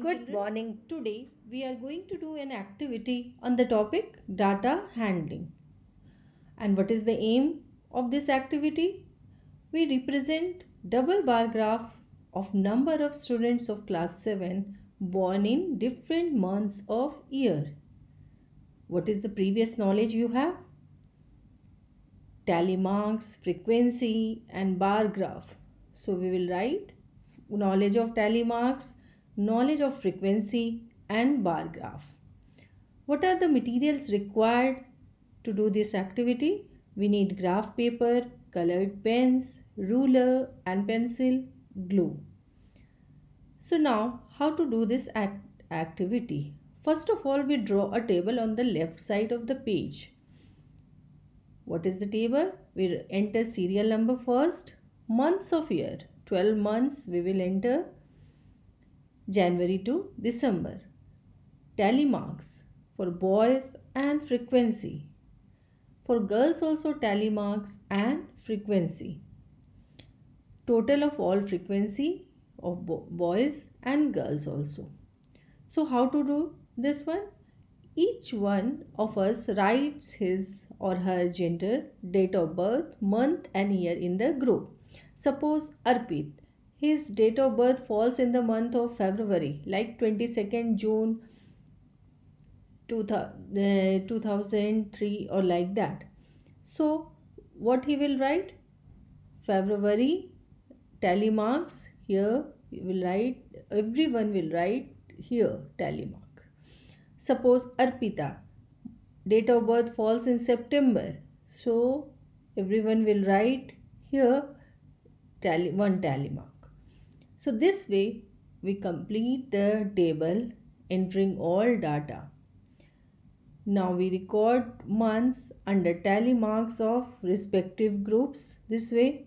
Good morning. Today we are going to do an activity on the topic data handling. And what is the aim of this activity? We represent double bar graph of number of students of class 7 born in different months of year. What is the previous knowledge you have? Tally marks, frequency and bar graph. So we will write knowledge of tally marks knowledge of frequency and bar graph. What are the materials required to do this activity? We need graph paper, colored pens, ruler and pencil, glue. So now how to do this act activity? First of all, we draw a table on the left side of the page. What is the table? We enter serial number first, months of year, 12 months we will enter January to December. Tally marks for boys and frequency. For girls also tally marks and frequency. Total of all frequency of bo boys and girls also. So how to do this one? Each one of us writes his or her gender, date of birth, month and year in the group. Suppose Arpit his date of birth falls in the month of February, like 22nd June 2003 uh, or like that. So, what he will write? February tally marks here you will write everyone will write here tally mark. Suppose Arpita date of birth falls in September. So everyone will write here tally one tally mark. So this way we complete the table entering all data. Now we record months under tally marks of respective groups this way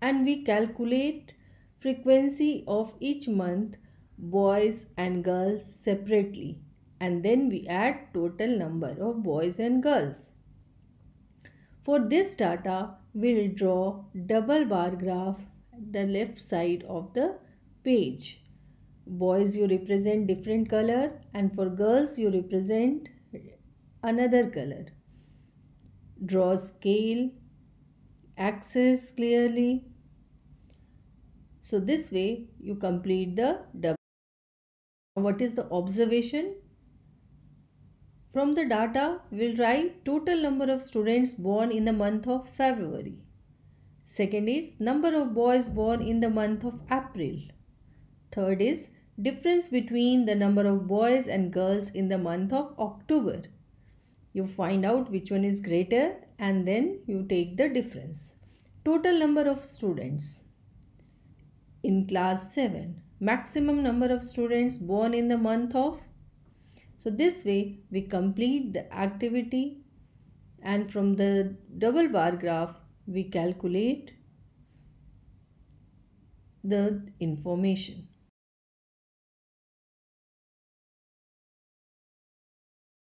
and we calculate frequency of each month boys and girls separately and then we add total number of boys and girls. For this data we will draw double bar graph the left side of the page. Boys you represent different color and for girls you represent another color. Draw scale, axis clearly. So this way you complete the double. What is the observation? From the data, we'll write total number of students born in the month of February. Second is number of boys born in the month of April. Third is difference between the number of boys and girls in the month of October. You find out which one is greater and then you take the difference. Total number of students in class 7. Maximum number of students born in the month of. So this way we complete the activity and from the double bar graph we calculate the information.